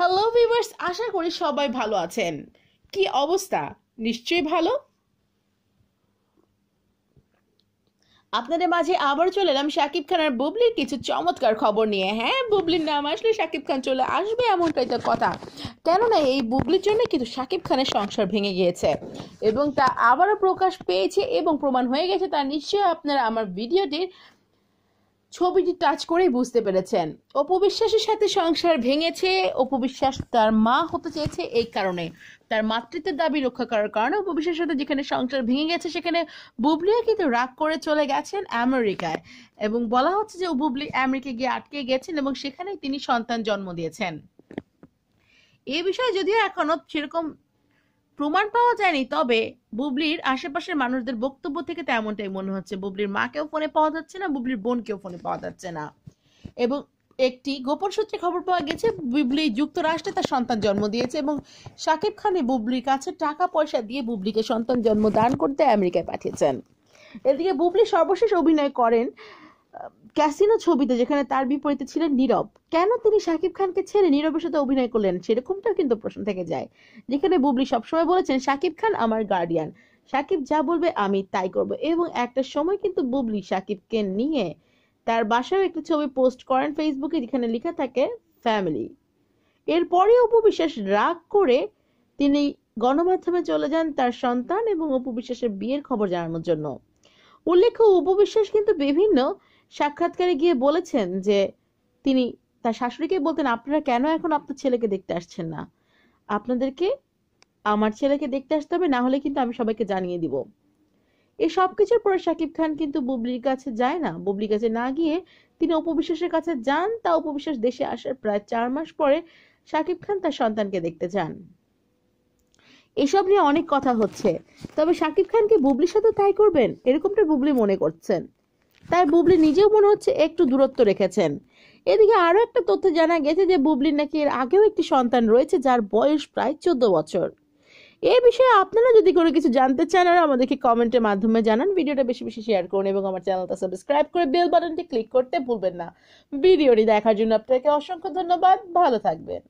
hello viewers আশা করি সবাই ভালো আছেন কি অবস্থা নিশ্চয়ই ভালো আপনাদের মাঝে আবার চলে এলাম শাকিব খান আর বুবলির কিছু চমৎকার খবর নিয়ে হ্যাঁ বুবলির নাম আসলে শাকিব খান চলে আসবে এমনটাই তো কথা কেননা এই বুবলির জন্য কিন্তু শাকিব খানের সংসার ভেঙে গিয়েছে এবং তা আবারও প্রকাশ পেয়েছে এবং প্রমাণ হয়ে গেছে তা নিশ্চয়ই আপনারা আমার ভিডিওটির ছবিটি টাচ করেই বুঝতে পেরেছেন অপবিশ্বাসের সাথে সংসার ভেঙেছে অপবিশ্বাস তার মা হতে চেয়েছে এই কারণে তার মাতৃত্বের দাবি রক্ষা করার কারণে অপবিশ্বাসের সাথে যেখানে সংসার ভেঙে গেছে সেখানে বুবলিয়া কিন্তু রাগ করে চলে গেছেন আমেরিকায় এবং বলা হচ্ছে যে বুবলি আমেরিকায় গিয়ে আটকে গেছেন এবং সেখানেই তিনি সন্তান জন্ম দিয়েছেন এ বিষয়ে যদিও এখনো সেরকম প্রমাণ পাওয়া যায়নি তবে বুবলির আশেপাশের মানুষদের বক্তব্য থেকে তেমনটাই মনে হচ্ছে বুবলির মাকেও ফোনে পাওয়া যাচ্ছে না বুবলির বোনকেও ফোনে পাওয়া যাচ্ছে না এবং একটি গোপন সূত্রে খবর পাওয়া গেছে বুবলি যুক্তরাষ্ট্রে তার সন্তান জন্ম দিয়েছে এবং সাকিব খানে বুবলির কাছে টাকা পয়সা দিয়ে বুবলিকে সন্তান জন্ম দান করতে আমেরিকায় পাঠিয়েছেন এদিকে বুবলি সর্বশেষ অভিনয় করেন ক্যাসিনো ছবিতে যেখানে তার বিপরীতে ছিলেন নীরব কেন তিনি শাকিব খানকে ছেড়ে নীরবের সাথে অভিনয় করলেন সেরকমটাও কিন্তু প্রশ্ন থেকে যায় যেখানে বুবলি সবসময় বলেছেন শাকিব খান আমার গার্ডিয়ান শাকিব যা বলবে আমি তাই করব এবং একটা সময় কিন্তু বুবলি শাকিবকে নিয়ে তার বাসায় একটি ছবি পোস্ট করেন ফেসবুকে যেখানে লেখা থাকে ফ্যামিলি এরপরে অপু বিশ্বাস রাগ করে তিনি গণমাধ্যমে চলে যান তার সন্তান এবং অপু বিশ্বাসের বিয়ের খবর জানানোর জন্য উল্লেখ্য অপু বিশ্বাস কিন্তু বিভিন্ন সাক্ষাৎকারে গিয়ে বলেছেন যে তিনি তার শাশুড়িকে বলতেন আপনারা কেন এখন আপনার ছেলেকে দেখতে আসছেন না আপনাদেরকে আমার ছেলেকে দেখতে আসতে হবে না হলে কিন্তু আমি সবাইকে জানিয়ে দিব এই সব কিছুর পরে শাকিব খান কিন্তু বুবলির কাছে যায় না বুবলির কাছে না গিয়ে তিনি উপবিশ্বাসের কাছে যান তা উপবিশ্বাস দেশে আসার প্রায় চার মাস পরে শাকিব খান তার সন্তানকে দেখতে যান এসব নিয়ে অনেক কথা হচ্ছে তবে শাকিব খানকে বুবলির সাথে তাই করবেন এরকমটা বুবলি মনে করছেন তাই বুবলি নিজেও মনে হচ্ছে একটু দূরত্ব রেখেছেন এদিকে আরও একটা তথ্য জানা গেছে যে বুবলি নাকি এর আগেও একটি সন্তান রয়েছে যার বয়স প্রায় চোদ্দ বছর এ বিষয়ে আপনারা যদি কোনো কিছু জানতে চান আর আমাদেরকে কমেন্টের মাধ্যমে জানান ভিডিওটা বেশি বেশি শেয়ার করুন এবং আমার চ্যানেলটা সাবস্ক্রাইব করে বেল বাটনটি ক্লিক করতে ভুলবেন না ভিডিওটি দেখার জন্য আপনাকে অসংখ্য ধন্যবাদ ভালো থাকবেন